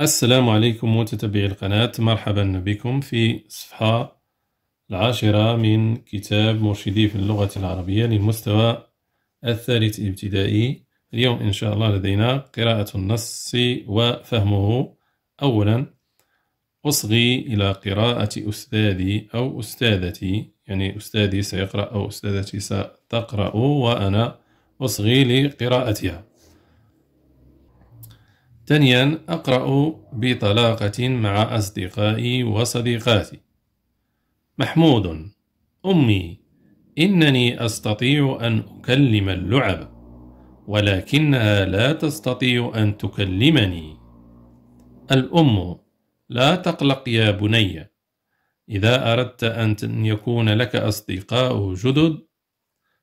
السلام عليكم متتبعي القناة مرحبا بكم في صفحة العاشرة من كتاب مرشدي في اللغة العربية للمستوى الثالث الابتدائي اليوم إن شاء الله لدينا قراءة النص وفهمه أولا أصغي إلى قراءة أستاذي أو أستاذتي يعني أستاذي سيقرأ أو أستاذتي ستقرأ وأنا أصغي لقراءتها ثانيا أقرأ بطلاقة مع أصدقائي وصديقاتي محمود أمي إنني أستطيع أن أكلم اللعب ولكنها لا تستطيع أن تكلمني الأم لا تقلق يا بني إذا أردت أن يكون لك أصدقاء جدد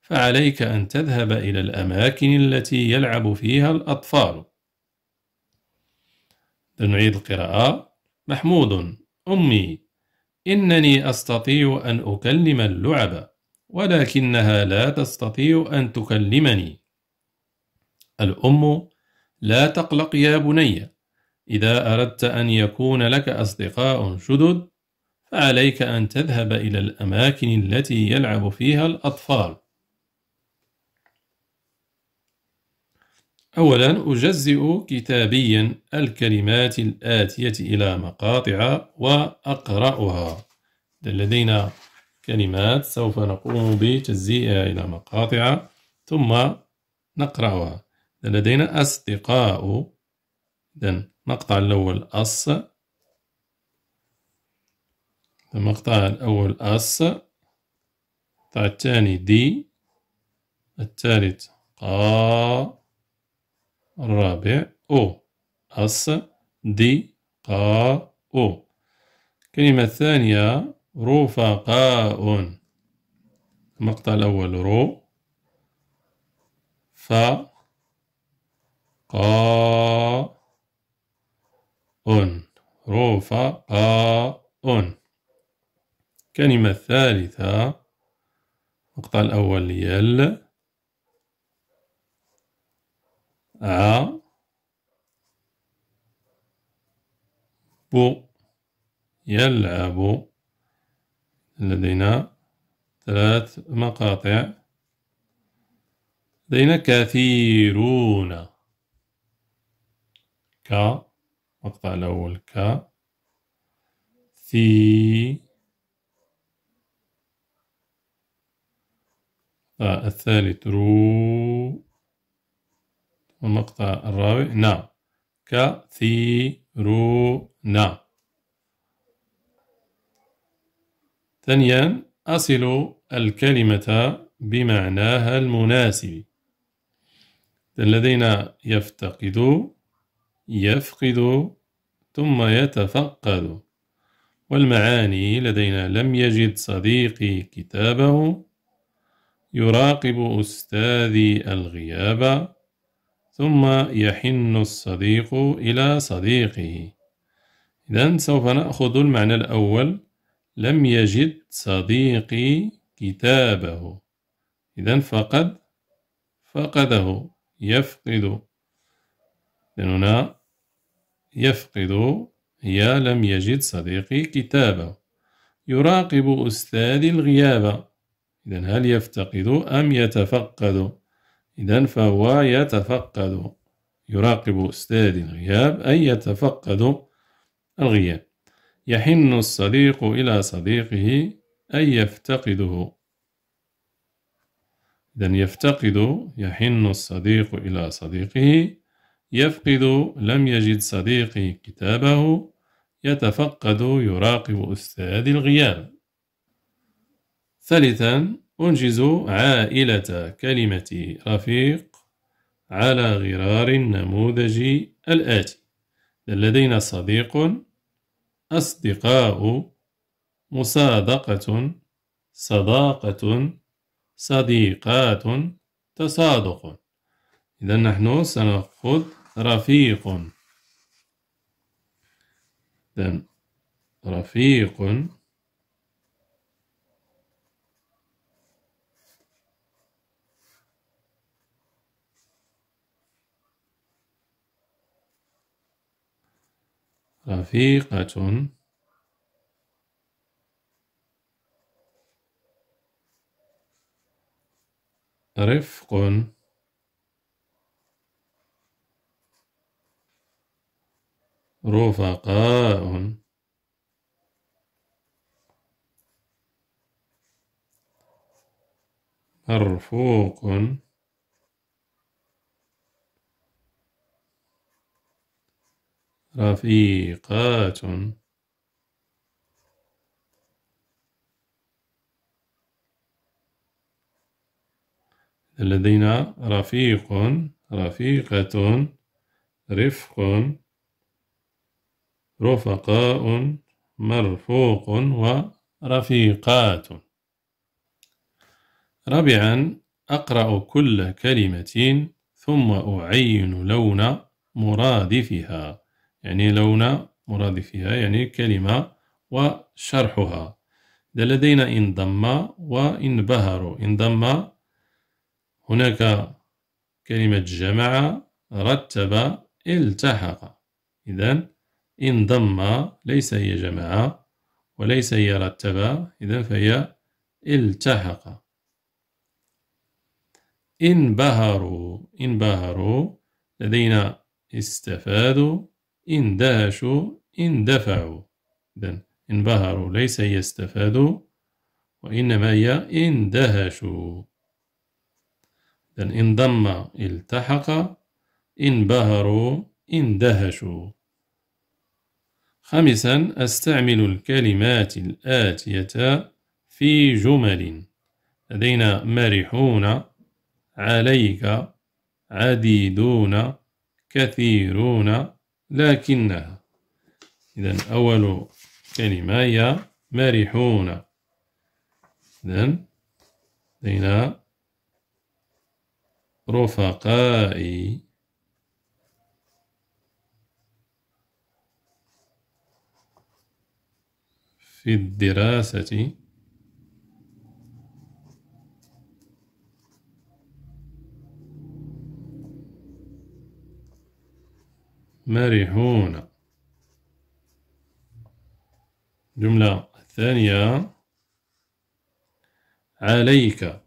فعليك أن تذهب إلى الأماكن التي يلعب فيها الأطفال لنعيد القراءة محمود أمي إنني أستطيع أن أكلم اللعب ولكنها لا تستطيع أن تكلمني الأم لا تقلق يا بني إذا أردت أن يكون لك أصدقاء شدد فعليك أن تذهب إلى الأماكن التي يلعب فيها الأطفال أولا أجزئ كتابيا الكلمات الآتية إلى مقاطع وأقرأها لدينا كلمات سوف نقوم بتجزئها إلى مقاطع ثم نقرأها لدينا أصدقاء إذن المقطع الأول أص المقطع الأول أص المقطع الثاني دي الثالث قا الرابع أو أص دي قا أو الكلمة الثانية رفقاء المقطع الأول رو فا قا أون رفقاء الكلمة الثالثة المقطع الأول يل ع ب يلعب لدينا ثلاث مقاطع لدينا كثيرون ك المقطع الأول ك ثي الثالث رو والمقطع الرابع نا كثيرون ثانيا أصل الكلمة بمعناها المناسب الذين يفتقد يفقد ثم يتفقد والمعاني لدينا لم يجد صديقي كتابه يراقب أستاذي الغياب ثم يحن الصديق إلى صديقه إذا سوف نأخذ المعنى الأول لم يجد صديقي كتابه إذا فقد فقده يفقد هنا يفقد هي لم يجد صديقي كتابه يراقب أستاذي الغياب إذا هل يفتقد أم يتفقد إذا فهو يتفقد يراقب أستاذ الغياب أي يتفقد الغياب يحن الصديق إلى صديقه أي يفتقده إذا يفتقد يحن الصديق إلى صديقه يفقد لم يجد صديقه كتابه يتفقد يراقب أستاذ الغياب ثالثا أنجز عائلة كلمة رفيق على غرار النموذج الآتي لدينا صديق أصدقاء مصادقة صداقة صديقات تصادق إذا نحن سنأخذ رفيق رفيق رفيقة رفق رفقاء مرفوق رفيقات لدينا رفيق رفيقة رفق رفقاء مرفوق ورفيقات رابعا أقرأ كل كلمة ثم أعين لون مرادفها يعني لون مرادفها يعني كلمة وشرحها ده لدينا انضم إن انضم هناك كلمة جمع رتب التحق إذا انضم ليس هي جمع وليس هي رتب إذا فهي التحق انبهروا انبهروا لدينا استفادوا اندهشوا اندفعوا إذا انبهروا ليس يستفادوا وإنما هي اندهشوا إذا انضم التحق انبهروا اندهشوا خامسا أستعمل الكلمات الآتية في جمل لدينا مرحون عليك عديدون كثيرون لكنها إذا أول كلمة هي مرحون إذا لدينا رفقائي في الدراسة مرحون جملة الثانية عليك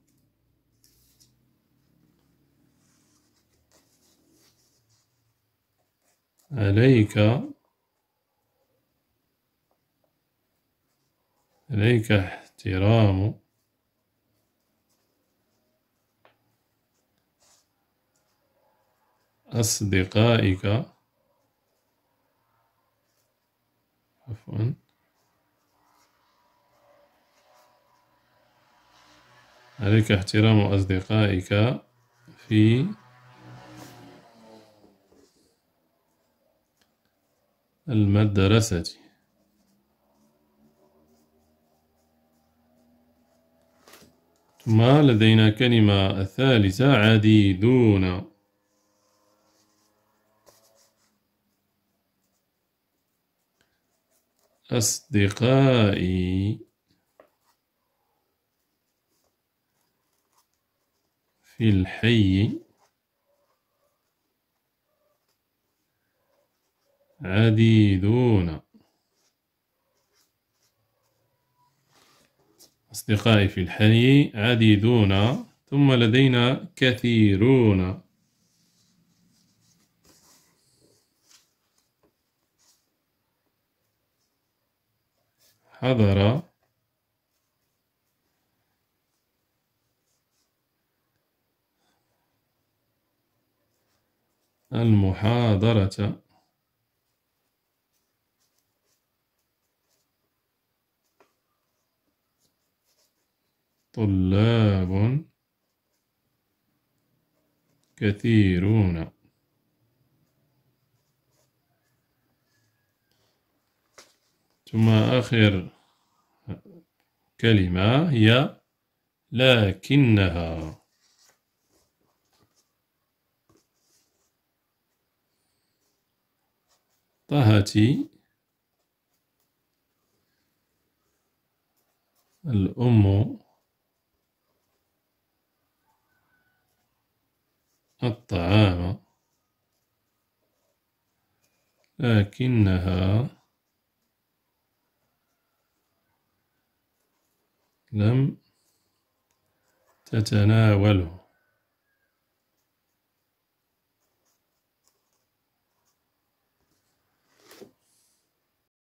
عليك عليك احترام أصدقائك عفوا عليك احترام أصدقائك في المدرسة ثم لدينا كلمة الثالثة عديدون أصدقائي في الحي عديدون أصدقائي في الحي عديدون ثم لدينا كثيرون حضر المحاضرة طلاب كثيرون ثم آخر كلمة هي لكنها طهتي الأم الطعام لكنها لم تتناوله